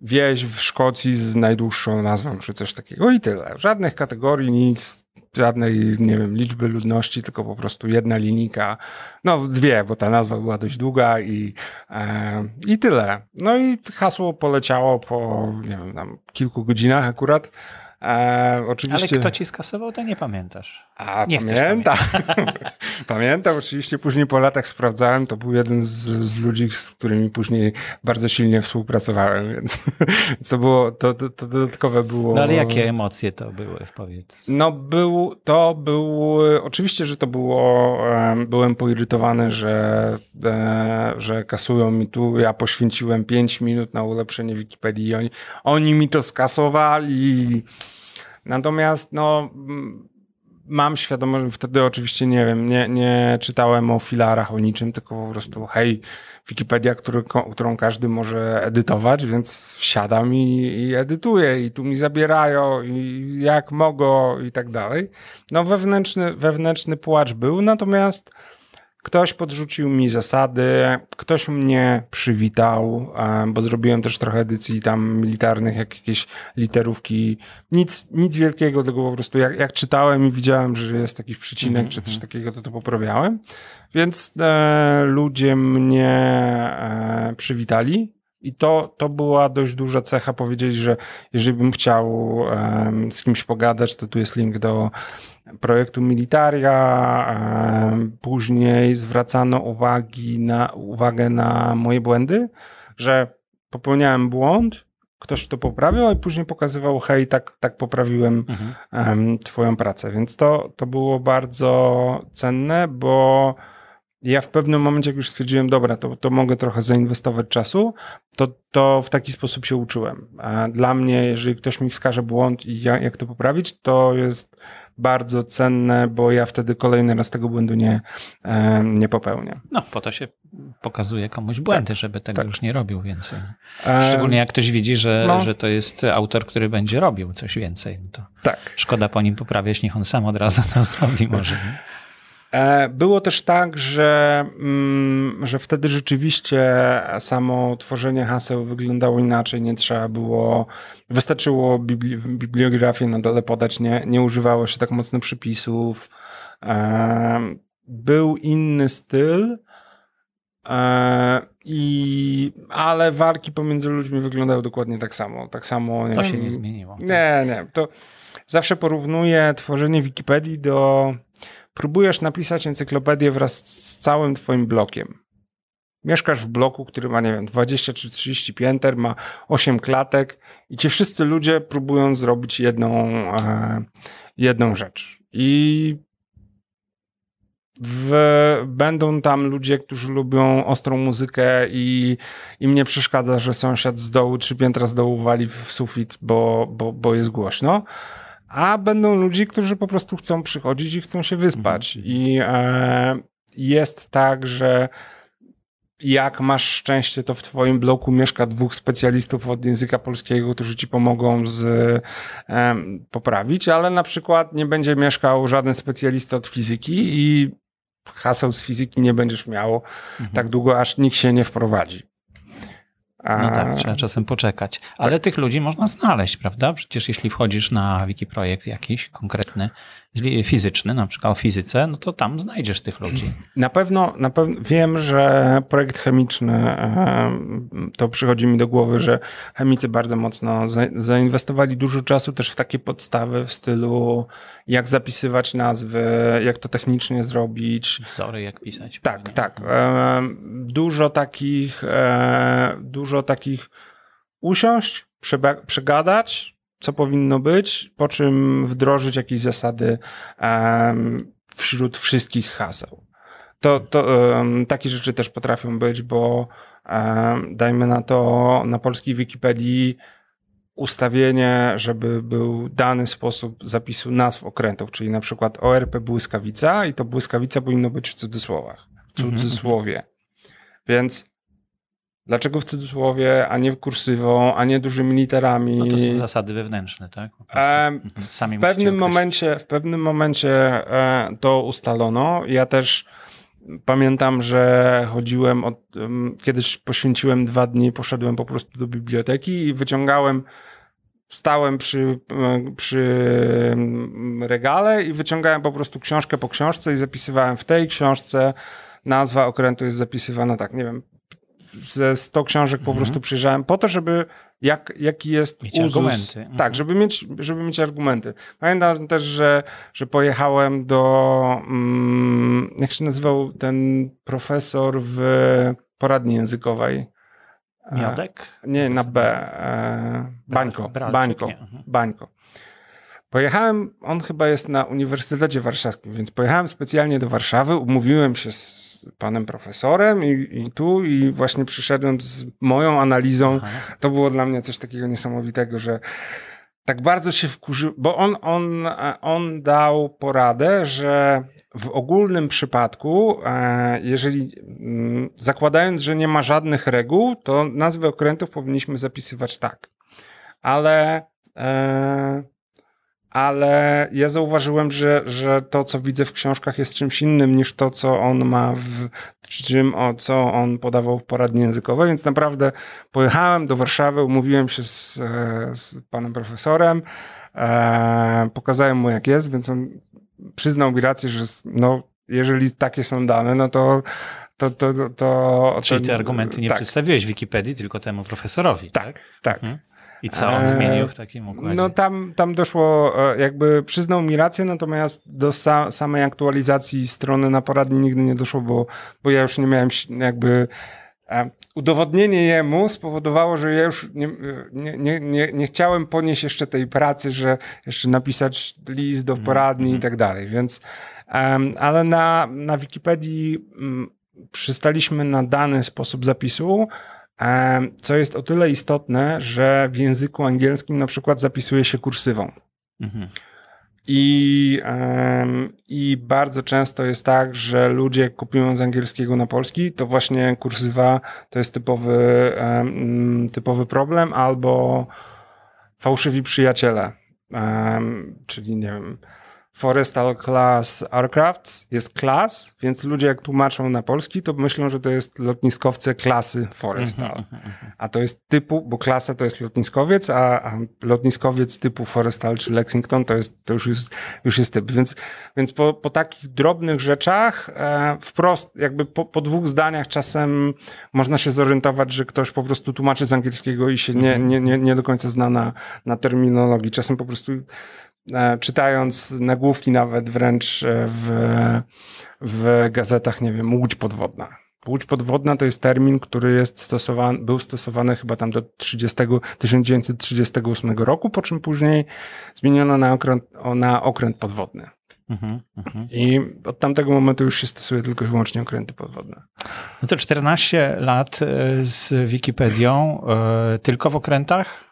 wieś w Szkocji z najdłuższą nazwą, czy coś takiego i tyle. Żadnych kategorii, nic, żadnej, nie wiem, liczby ludności, tylko po prostu jedna linijka, no dwie, bo ta nazwa była dość długa i, e, i tyle. No i hasło poleciało po, nie wiem, tam kilku godzinach akurat. E, oczywiście... Ale kto ci skasował, to nie pamiętasz. A, nie pamiętam. <laughs> pamiętam, oczywiście. Później po latach sprawdzałem. To był jeden z, z ludzi, z którymi później bardzo silnie współpracowałem, więc <laughs> to było, to, to, to dodatkowe było. No ale jakie emocje to były, powiedz? No był, to był, oczywiście, że to było, byłem poirytowany, że, e, że kasują mi tu, ja poświęciłem 5 minut na ulepszenie Wikipedii i oni, oni mi to skasowali. Natomiast no, mam świadomość, wtedy oczywiście nie wiem, nie, nie czytałem o filarach, o niczym, tylko po prostu hej, Wikipedia, który, którą każdy może edytować, więc wsiadam i, i edytuję i tu mi zabierają i jak mogą i tak dalej. No wewnętrzny, wewnętrzny płacz był, natomiast Ktoś podrzucił mi zasady, ktoś mnie przywitał, bo zrobiłem też trochę edycji tam militarnych, jak jakieś literówki. Nic, nic wielkiego, tylko po prostu jak, jak czytałem i widziałem, że jest jakiś przycinek mm -hmm. czy coś mhm. takiego, to to poprawiałem. Więc e, ludzie mnie e, przywitali i to, to była dość duża cecha. powiedzieć, że jeżeli bym chciał um, z kimś pogadać, to tu jest link do projektu Militaria. Um, później zwracano uwagi na, uwagę na moje błędy, że popełniałem błąd, ktoś to poprawił, a później pokazywał, hej, tak, tak poprawiłem mhm. um, twoją pracę. Więc to, to było bardzo cenne, bo ja w pewnym momencie, jak już stwierdziłem, dobra, to, to mogę trochę zainwestować czasu, to, to w taki sposób się uczyłem. A dla mnie, jeżeli ktoś mi wskaże błąd i ja, jak to poprawić, to jest bardzo cenne, bo ja wtedy kolejny raz tego błędu nie, e, nie popełnię. No, po to się pokazuje komuś błędy, tak, żeby tego tak. już nie robił więcej. E, Szczególnie jak ktoś widzi, że, no. że to jest autor, który będzie robił coś więcej. No to tak. Szkoda po nim poprawiać, niech on sam od razu to zrobi może. E, było też tak, że, mm, że wtedy rzeczywiście samo tworzenie haseł wyglądało inaczej, nie trzeba było, wystarczyło bibli, bibliografię na no dole podać, nie, nie używało się tak mocno przypisów. E, był inny styl, e, i, ale walki pomiędzy ludźmi wyglądały dokładnie tak samo. Tak samo nie to wiem, się nie zmieniło. Nie, tak. nie. To zawsze porównuję tworzenie Wikipedii do próbujesz napisać encyklopedię wraz z całym twoim blokiem. Mieszkasz w bloku, który ma, nie wiem, 20 czy 30 pięter, ma 8 klatek i ci wszyscy ludzie próbują zrobić jedną, e, jedną rzecz. I w, będą tam ludzie, którzy lubią ostrą muzykę i im nie przeszkadza, że sąsiad z dołu trzy piętra z dołu wali w sufit, bo, bo, bo jest głośno a będą ludzi, którzy po prostu chcą przychodzić i chcą się wyspać. Mhm. I e, jest tak, że jak masz szczęście, to w Twoim bloku mieszka dwóch specjalistów od języka polskiego, którzy Ci pomogą z, poprawić, ale na przykład nie będzie mieszkał żaden specjalista od fizyki i haseł z fizyki nie będziesz miał mhm. tak długo, aż nikt się nie wprowadzi. No tak, trzeba czasem poczekać. Ale tak. tych ludzi można znaleźć, prawda? Przecież jeśli wchodzisz na Wikiprojekt jakiś konkretny, fizyczny, na przykład o fizyce, no to tam znajdziesz tych ludzi. Na pewno, na pewno wiem, że projekt chemiczny, to przychodzi mi do głowy, że chemicy bardzo mocno zainwestowali dużo czasu też w takie podstawy w stylu jak zapisywać nazwy, jak to technicznie zrobić. Wzory, jak pisać. Tak, pewnie. tak. Dużo takich, e, dużo takich usiąść, przegadać, co powinno być, po czym wdrożyć jakieś zasady um, wśród wszystkich haseł. To, to um, takie rzeczy też potrafią być, bo um, dajmy na to na polskiej Wikipedii ustawienie, żeby był dany sposób zapisu nazw okrętów, czyli na przykład ORP błyskawica i to błyskawica powinno być w cudzysłowach, w mhm, mhm. cudzysłowie. Mm -hmm. Więc Dlaczego w cudzysłowie, a nie kursywą, a nie dużymi literami? No to są zasady wewnętrzne, tak? E, w, pewnym momencie, w pewnym momencie e, to ustalono. Ja też pamiętam, że chodziłem, od, um, kiedyś poświęciłem dwa dni, poszedłem po prostu do biblioteki i wyciągałem, stałem przy, e, przy regale i wyciągałem po prostu książkę po książce i zapisywałem w tej książce nazwa okrętu jest zapisywana tak, nie wiem, ze 100 książek po mhm. prostu przyjrzałem po to, żeby jak, jaki jest mieć uzus. Argumenty. Mhm. Tak, żeby mieć, żeby mieć argumenty. Pamiętam też, że, że pojechałem do, mm, jak się nazywał ten profesor w poradni językowej? Miodek? E, nie, na B. E, Bańko. Braczek, Bańko. Mhm. Bańko. Pojechałem, on chyba jest na Uniwersytecie Warszawskim, więc pojechałem specjalnie do Warszawy, umówiłem się z panem profesorem i, i tu i właśnie przyszedłem z moją analizą. Aha. To było dla mnie coś takiego niesamowitego, że tak bardzo się wkurzył, bo on, on, on dał poradę, że w ogólnym przypadku, e, jeżeli mm, zakładając, że nie ma żadnych reguł, to nazwy okrętów powinniśmy zapisywać tak. Ale e, ale ja zauważyłem, że, że to, co widzę w książkach, jest czymś innym niż to, co on ma w czym, o co on podawał w poradni językowej, więc naprawdę pojechałem do Warszawy, umówiłem się z, e, z panem profesorem, e, pokazałem mu, jak jest, więc on przyznał mi rację, że no, jeżeli takie są dane, no to to, to, to, to Czyli te argumenty nie tak. przedstawiłeś Wikipedii, tylko temu profesorowi, tak? Tak. tak. Mhm. I co on e, zmienił w takim układzie? No tam, tam doszło, e, jakby przyznał mi rację, natomiast do sa samej aktualizacji strony na poradni nigdy nie doszło, bo, bo ja już nie miałem jakby... E, udowodnienie jemu spowodowało, że ja już nie, nie, nie, nie chciałem ponieść jeszcze tej pracy, że jeszcze napisać list do mhm, poradni mm -hmm. i mhm. tak dalej, więc um, ale na, na Wikipedii mm, przystaliśmy na dany sposób zapisu, co jest o tyle istotne, że w języku angielskim na przykład zapisuje się kursywą. Mhm. I, um, I bardzo często jest tak, że ludzie kupują z angielskiego na polski, to właśnie kursywa to jest typowy, um, typowy problem, albo fałszywi przyjaciele. Um, czyli nie wiem Forestal Class Aircrafts jest klas, więc ludzie jak tłumaczą na polski, to myślą, że to jest lotniskowce klasy Forestal. Mhm, mhm, mhm. A to jest typu, bo klasa to jest lotniskowiec, a, a lotniskowiec typu Forestal czy Lexington to, jest, to już, jest, już jest typ. Więc, więc po, po takich drobnych rzeczach, e, wprost, jakby po, po dwóch zdaniach czasem można się zorientować, że ktoś po prostu tłumaczy z angielskiego i się nie, nie, nie, nie do końca zna na, na terminologii. Czasem po prostu E, czytając nagłówki nawet wręcz e, w, w gazetach, nie wiem, Łódź Podwodna. Łódź podwodna to jest termin, który jest stosowany, był stosowany chyba tam do 30, 1938 roku, po czym później zmieniono na okręt, na okręt podwodny. Mhm, mhm. I od tamtego momentu już się stosuje tylko i wyłącznie okręty podwodne. No to 14 lat e, z Wikipedią tylko w okrętach?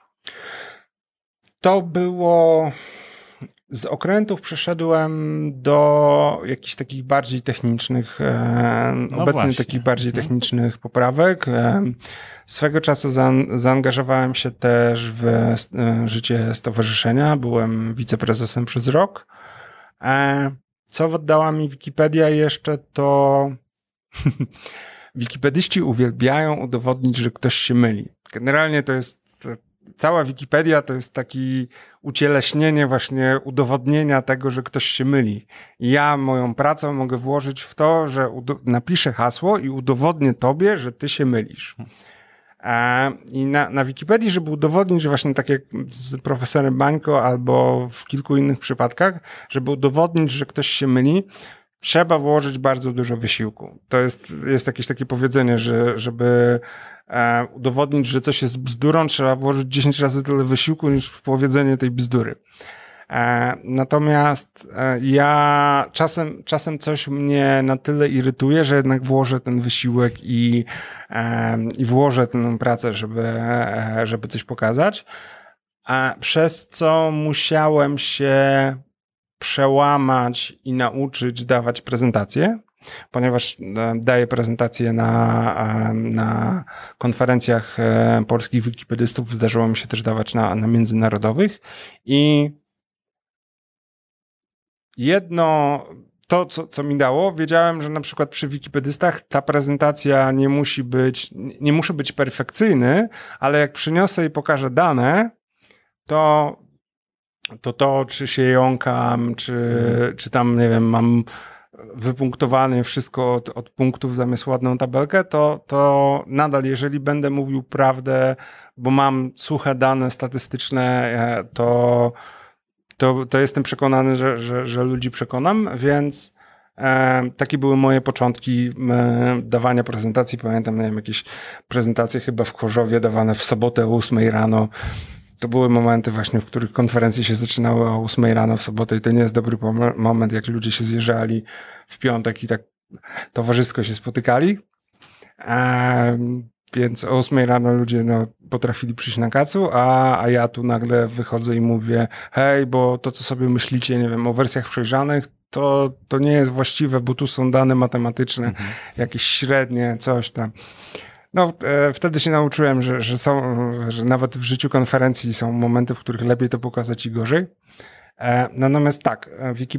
To było z okrętów przeszedłem do jakichś takich bardziej technicznych, e, no obecnie właśnie. takich bardziej mhm. technicznych poprawek. E, swego czasu za, zaangażowałem się też w e, życie stowarzyszenia. Byłem wiceprezesem przez rok. E, co oddała mi Wikipedia jeszcze, to <laughs> wikipedyści uwielbiają udowodnić, że ktoś się myli. Generalnie to jest cała Wikipedia to jest taki ucieleśnienie właśnie udowodnienia tego, że ktoś się myli. Ja moją pracę mogę włożyć w to, że napiszę hasło i udowodnię tobie, że ty się mylisz. E, I na, na Wikipedii, żeby udowodnić, że właśnie tak jak z profesorem Bańko albo w kilku innych przypadkach, żeby udowodnić, że ktoś się myli, trzeba włożyć bardzo dużo wysiłku. To jest, jest jakieś takie powiedzenie, że żeby e, udowodnić, że coś jest bzdurą, trzeba włożyć 10 razy tyle wysiłku niż w powiedzenie tej bzdury. E, natomiast e, ja czasem, czasem coś mnie na tyle irytuje, że jednak włożę ten wysiłek i, e, i włożę tę pracę, żeby, e, żeby coś pokazać. A przez co musiałem się przełamać i nauczyć dawać prezentacje, ponieważ e, daję prezentacje na, e, na konferencjach e, polskich wikipedystów, zdarzyło mi się też dawać na, na międzynarodowych i jedno to, co, co mi dało, wiedziałem, że na przykład przy wikipedystach ta prezentacja nie musi być, nie muszę być perfekcyjny, ale jak przyniosę i pokażę dane, to to to, czy się jąkam, czy, mhm. czy tam, nie wiem, mam wypunktowane wszystko od, od punktów zamiast ładną tabelkę, to, to nadal, jeżeli będę mówił prawdę, bo mam suche dane statystyczne, e, to, to, to jestem przekonany, że, że, że ludzi przekonam, więc e, takie były moje początki e, dawania prezentacji. Pamiętam, nie wiem, jakieś prezentacje chyba w Chorzowie dawane w sobotę o 8 rano to były momenty właśnie, w których konferencje się zaczynały o 8 rano w sobotę i to nie jest dobry moment, jak ludzie się zjeżdżali w piątek i tak towarzysko się spotykali. więc o 8 rano ludzie no, potrafili przyjść na kacu, a, a ja tu nagle wychodzę i mówię, hej, bo to, co sobie myślicie, nie wiem, o wersjach przejrzanych, to, to nie jest właściwe, bo tu są dane matematyczne, mhm. jakieś średnie, coś tam. No, e, wtedy się nauczyłem, że, że są, że nawet w życiu konferencji są momenty, w których lepiej to pokazać i gorzej. E, natomiast tak, e, Wiki,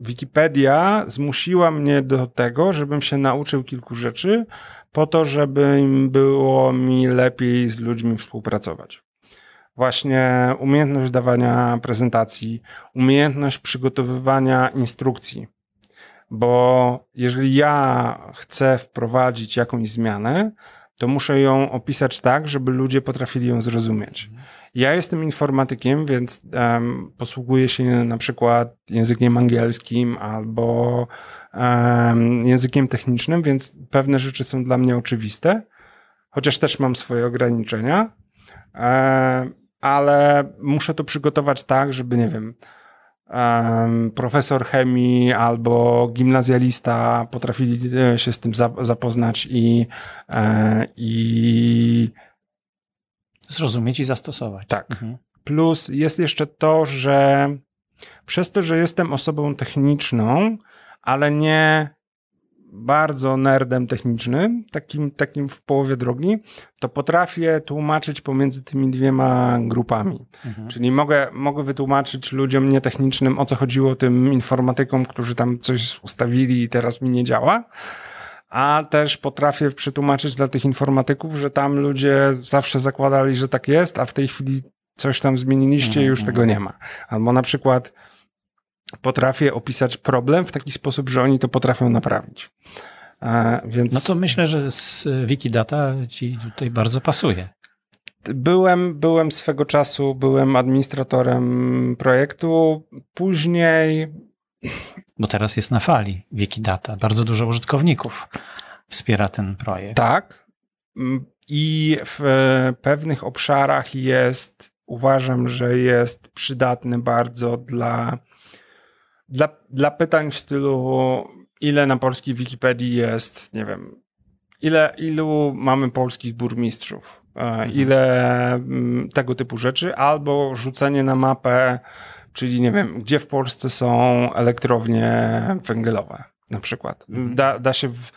Wikipedia zmusiła mnie do tego, żebym się nauczył kilku rzeczy, po to, żeby im było mi lepiej z ludźmi współpracować. Właśnie umiejętność dawania prezentacji, umiejętność przygotowywania instrukcji bo jeżeli ja chcę wprowadzić jakąś zmianę, to muszę ją opisać tak, żeby ludzie potrafili ją zrozumieć. Mhm. Ja jestem informatykiem, więc um, posługuję się na przykład językiem angielskim albo um, językiem technicznym, więc pewne rzeczy są dla mnie oczywiste, chociaż też mam swoje ograniczenia, um, ale muszę to przygotować tak, żeby, nie wiem, profesor chemii albo gimnazjalista potrafili e, się z tym zapoznać i, e, i zrozumieć i zastosować. Tak. Mhm. Plus jest jeszcze to, że przez to, że jestem osobą techniczną, ale nie bardzo nerdem technicznym, takim, takim w połowie drogi, to potrafię tłumaczyć pomiędzy tymi dwiema grupami. Mhm. Czyli mogę, mogę wytłumaczyć ludziom nietechnicznym, o co chodziło tym informatykom, którzy tam coś ustawili i teraz mi nie działa. A też potrafię przetłumaczyć dla tych informatyków, że tam ludzie zawsze zakładali, że tak jest, a w tej chwili coś tam zmieniliście mhm. i już mhm. tego nie ma. Albo na przykład potrafię opisać problem w taki sposób, że oni to potrafią naprawić. Więc... No to myślę, że z y, Wikidata ci tutaj bardzo pasuje. Byłem, byłem swego czasu, byłem administratorem projektu, później... Bo teraz jest na fali Wikidata, bardzo dużo użytkowników wspiera ten projekt. Tak mm, i w e, pewnych obszarach jest, uważam, że jest przydatny bardzo dla dla, dla pytań w stylu ile na polskiej Wikipedii jest, nie wiem, ile, ilu mamy polskich burmistrzów, e, mhm. ile mm, tego typu rzeczy, albo rzucenie na mapę, czyli nie wiem, gdzie w Polsce są elektrownie węglowe na przykład. Mhm. Da, da się w,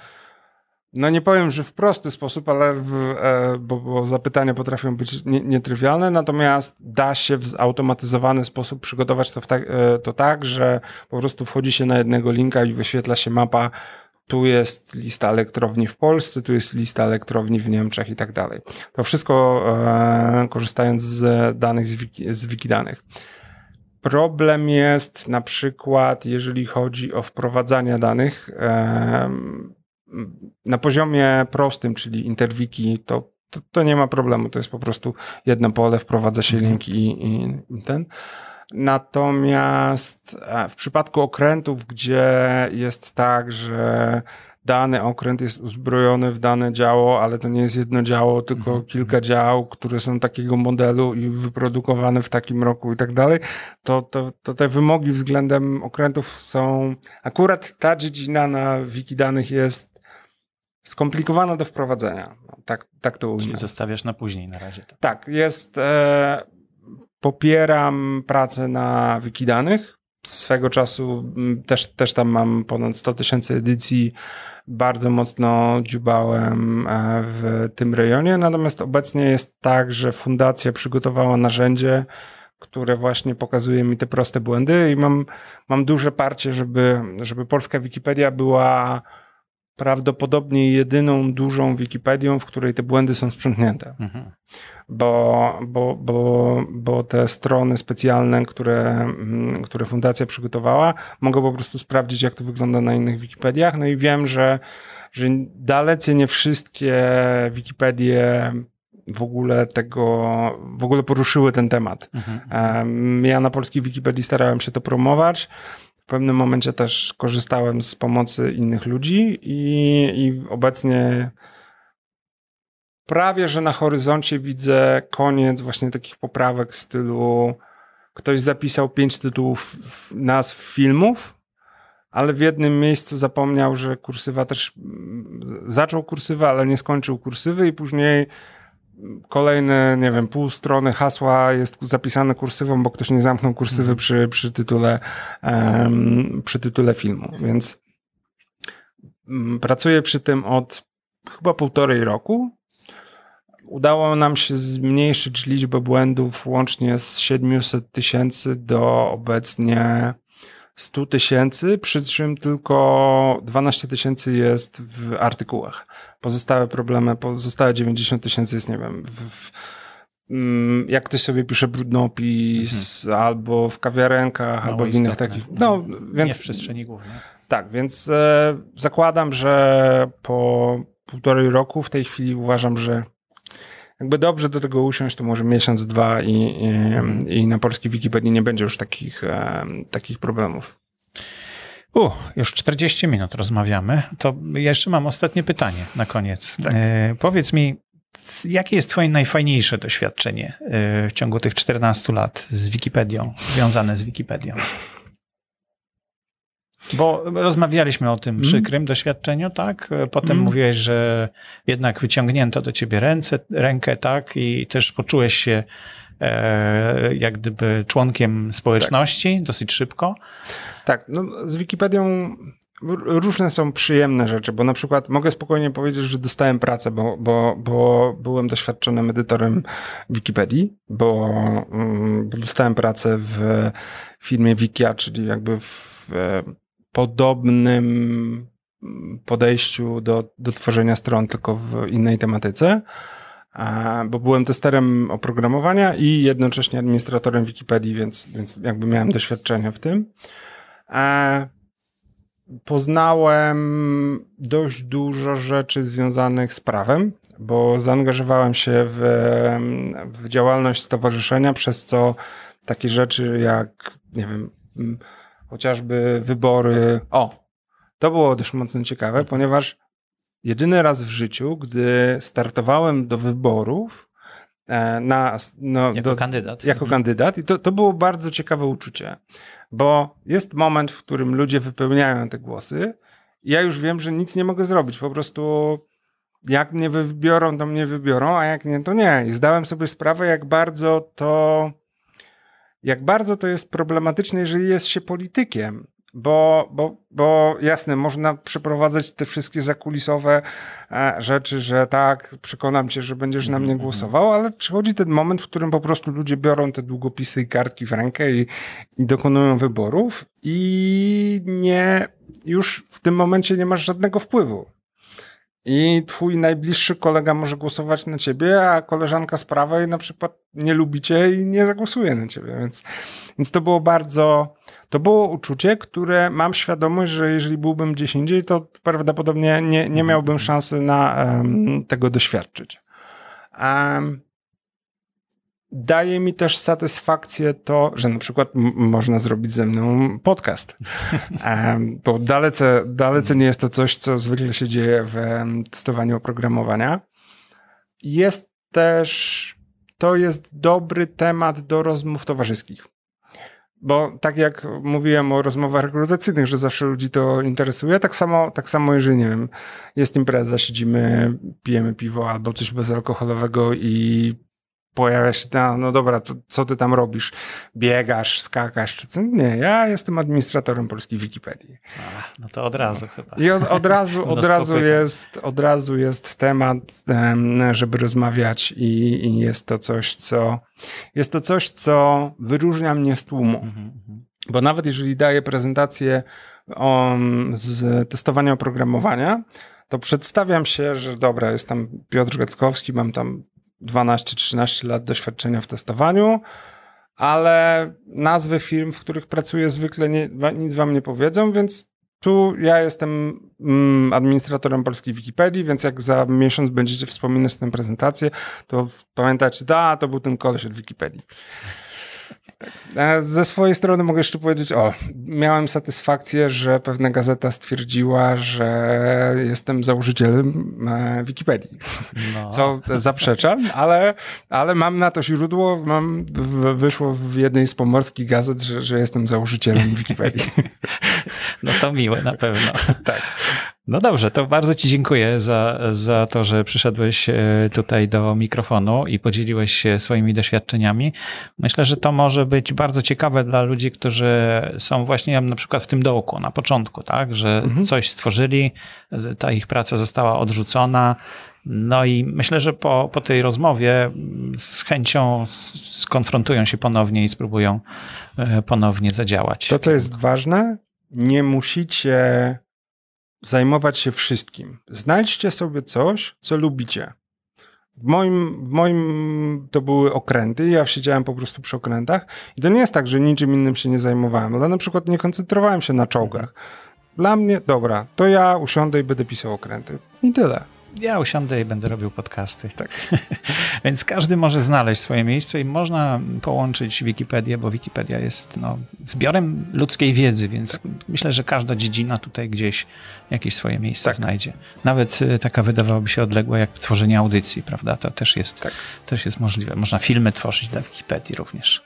no nie powiem, że w prosty sposób, ale w, e, bo, bo, zapytania potrafią być nie, nietrywialne, natomiast da się w zautomatyzowany sposób przygotować to, ta, e, to tak, że po prostu wchodzi się na jednego linka i wyświetla się mapa tu jest lista elektrowni w Polsce, tu jest lista elektrowni w Niemczech i tak dalej. To wszystko e, korzystając z danych z, wiki, z wikidanych. Problem jest na przykład, jeżeli chodzi o wprowadzanie danych. E, na poziomie prostym, czyli interwiki, to, to, to, nie ma problemu. To jest po prostu jedno pole, wprowadza się mhm. link i, i ten. Natomiast e, w przypadku okrętów, gdzie jest tak, że dany okręt jest uzbrojony w dane działo, ale to nie jest jedno działo, tylko mhm. kilka dział, które są takiego modelu i wyprodukowane w takim roku i tak dalej, to, to, to te wymogi względem okrętów są. Akurat ta dziedzina na wiki danych jest skomplikowana do wprowadzenia. No, tak, tak to ujmę. Czyli zostawiasz na później na razie. To. Tak, jest... E, popieram pracę na wiki danych. Swego czasu też, też tam mam ponad 100 tysięcy edycji. Bardzo mocno dziubałem e, w tym rejonie. Natomiast obecnie jest tak, że fundacja przygotowała narzędzie, które właśnie pokazuje mi te proste błędy i mam, mam duże parcie, żeby, żeby polska Wikipedia była prawdopodobnie jedyną dużą Wikipedią, w której te błędy są sprzątnięte. Mhm. Bo, bo, bo, bo te strony specjalne, które, mm, które fundacja przygotowała, mogą po prostu sprawdzić, jak to wygląda na innych Wikipediach. No i wiem, że, że dalece nie wszystkie Wikipedie w ogóle tego, w ogóle poruszyły ten temat. Mhm. Ja na polskiej Wikipedii starałem się to promować w pewnym momencie też korzystałem z pomocy innych ludzi i, i obecnie prawie, że na horyzoncie widzę koniec właśnie takich poprawek w stylu ktoś zapisał pięć tytułów nazw filmów, ale w jednym miejscu zapomniał, że kursywa też mm, zaczął kursywę, ale nie skończył kursywy i później kolejne, nie wiem, pół strony hasła jest zapisane kursywą, bo ktoś nie zamknął kursywy mhm. przy, przy, tytule, um, przy tytule filmu. Więc mm, pracuję przy tym od chyba półtorej roku. Udało nam się zmniejszyć liczbę błędów łącznie z 700 tysięcy do obecnie 100 tysięcy, przy czym tylko 12 tysięcy jest w artykułach. Pozostałe problemy, pozostałe 90 tysięcy jest, nie wiem, w, mm, jak ktoś sobie pisze brudny opis, mhm. albo w kawiarenkach, Mało albo w innych istotne. takich. No, więc, nie w przestrzeni głównej. Tak, więc e, zakładam, że po półtorej roku w tej chwili uważam, że jakby dobrze do tego usiąść, to może miesiąc, dwa i, i, i na polskiej Wikipedii nie będzie już takich, um, takich problemów. U, już 40 minut rozmawiamy. To ja jeszcze mam ostatnie pytanie na koniec. Tak. E, powiedz mi, jakie jest Twoje najfajniejsze doświadczenie e, w ciągu tych 14 lat z Wikipedią, związane z Wikipedią? Bo rozmawialiśmy o tym mm. przykrym doświadczeniu, tak? Potem mm. mówiłeś, że jednak wyciągnięto do ciebie ręce, rękę, tak? I też poczułeś się e, jak gdyby członkiem społeczności tak. dosyć szybko. Tak, no z Wikipedią różne są przyjemne rzeczy, bo na przykład mogę spokojnie powiedzieć, że dostałem pracę, bo, bo, bo byłem doświadczonym edytorem Wikipedii, bo, mm, bo dostałem pracę w firmie Wikia, czyli jakby w e, podobnym mm, podejściu do, do tworzenia stron, tylko w innej tematyce, bo byłem testerem oprogramowania i jednocześnie administratorem Wikipedii, więc, więc jakby miałem doświadczenie w tym. Poznałem dość dużo rzeczy związanych z prawem, bo zaangażowałem się w, w działalność stowarzyszenia, przez co takie rzeczy jak, nie wiem, mm, chociażby wybory. O, to było dość mocno ciekawe, ponieważ jedyny raz w życiu, gdy startowałem do wyborów, e, na, no, jako, do, kandydat. jako mhm. kandydat. I to, to było bardzo ciekawe uczucie, bo jest moment, w którym ludzie wypełniają te głosy. I ja już wiem, że nic nie mogę zrobić. Po prostu jak mnie wybiorą, to mnie wybiorą, a jak nie, to nie. I zdałem sobie sprawę, jak bardzo to jak bardzo to jest problematyczne, jeżeli jest się politykiem. Bo, bo, bo jasne, można przeprowadzać te wszystkie zakulisowe e, rzeczy, że tak, przekonam cię, że będziesz na mnie mhm, mhm. głosował, ale przychodzi ten moment, w którym po prostu ludzie biorą te długopisy i kartki w rękę i, i dokonują wyborów i nie, już w tym momencie nie masz żadnego wpływu i twój najbliższy kolega może głosować na ciebie, a koleżanka z prawej na przykład nie lubi cię i nie zagłosuje na ciebie, więc, więc to było bardzo, to było uczucie, które mam świadomość, że jeżeli byłbym gdzieś indziej, to prawdopodobnie nie, nie mhm. miałbym szansy na um, tego doświadczyć. Um, daje mi też satysfakcję to, że na przykład można zrobić ze mną podcast. <laughs> Bo dalece, dalece nie jest to coś, co zwykle się dzieje w testowaniu oprogramowania. Jest też, to jest dobry temat do rozmów towarzyskich. Bo tak jak mówiłem o rozmowach rekrutacyjnych, że zawsze ludzi to interesuje, tak samo, tak samo jeżeli, nie wiem, jest impreza, siedzimy, pijemy piwo albo coś bezalkoholowego i pojawia się ta, no dobra, to co ty tam robisz? Biegasz, skakasz, czy co? Nie, ja jestem administratorem polskiej Wikipedii. A, no to od razu no. chyba. I od, od razu, od razu jest, od razu jest temat, żeby rozmawiać i, i, jest to coś, co, jest to coś, co wyróżnia mnie z tłumu. Mhm, mhm. Bo nawet jeżeli daję prezentację o, um, z testowania oprogramowania, to przedstawiam się, że dobra, jestem Piotr Gackowski, mam tam 12-13 lat doświadczenia w testowaniu, ale nazwy firm, w których pracuję, zwykle nie, nic wam nie powiedzą, więc tu ja jestem mm, administratorem polskiej Wikipedii, więc jak za miesiąc będziecie wspominać tę prezentację, to pamiętajcie, da, to był ten koleś od Wikipedii. Tak. ze swojej strony mogę jeszcze powiedzieć, o, miałem satysfakcję, że pewna gazeta stwierdziła, że jestem założycielem e, Wikipedii, no. co zaprzeczam, ale, ale mam na to źródło, mam, wyszło w jednej z pomorskich gazet, że, że jestem założycielem Wikipedii. <laughs> No to miłe na pewno. tak. No dobrze, to bardzo Ci dziękuję za, za to, że przyszedłeś e, tutaj do mikrofonu i podzieliłeś się swoimi doświadczeniami. Myślę, że to może być bardzo ciekawe dla ludzi, którzy są właśnie na przykład w tym dołku, na początku, tak, że mhm. coś stworzyli, ta ich praca została odrzucona. No i myślę, że po, po tej rozmowie z chęcią skonfrontują się ponownie i spróbują e, ponownie zadziałać. To, co jest ważne, nie musicie zajmować się wszystkim. Znajdźcie sobie coś, co lubicie. W moim, w moim to były okręty, ja siedziałem po prostu przy okrętach i to nie jest tak, że niczym innym się nie zajmowałem, ale na przykład nie koncentrowałem się na czołgach. Mhm. Dla mnie, dobra, to ja usiądę i będę pisał okręty. I tyle ja usiądę i będę robił podcasty. Tak. <laughs> Więc każdy może znaleźć swoje miejsce i można połączyć Wikipedię, bo Wikipedia jest no, zbiorem ludzkiej wiedzy, więc tak. myślę, że każda dziedzina tutaj gdzieś jakieś swoje miejsce tak. znajdzie. Nawet y, taka wydawałoby się odległa jak tworzenie audycji, prawda? To też jest, tak. też jest możliwe. Można filmy tworzyć dla Wikipedii również.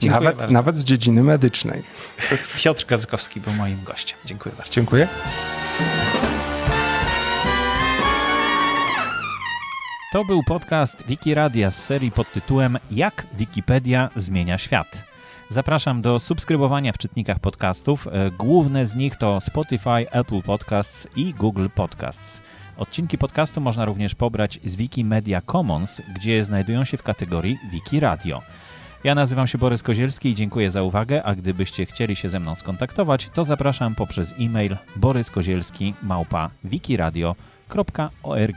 Dziękuję nawet, bardzo. nawet z dziedziny medycznej. <laughs> Piotr Gazkowski był moim gościem. Dziękuję bardzo. Dziękuję. To był podcast Wikiradia z serii pod tytułem Jak Wikipedia zmienia świat. Zapraszam do subskrybowania w czytnikach podcastów. E, główne z nich to Spotify, Apple Podcasts i Google Podcasts. Odcinki podcastu można również pobrać z Wikimedia Commons, gdzie znajdują się w kategorii Wikiradio. Ja nazywam się Borys Kozielski i dziękuję za uwagę, a gdybyście chcieli się ze mną skontaktować, to zapraszam poprzez e-mail boryskozielski małpa wikiradio.org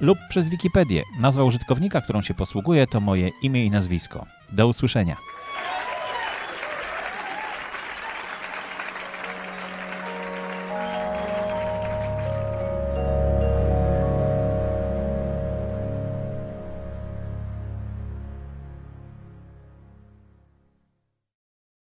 lub przez Wikipedię. Nazwa użytkownika, którą się posługuje, to moje imię i nazwisko. Do usłyszenia.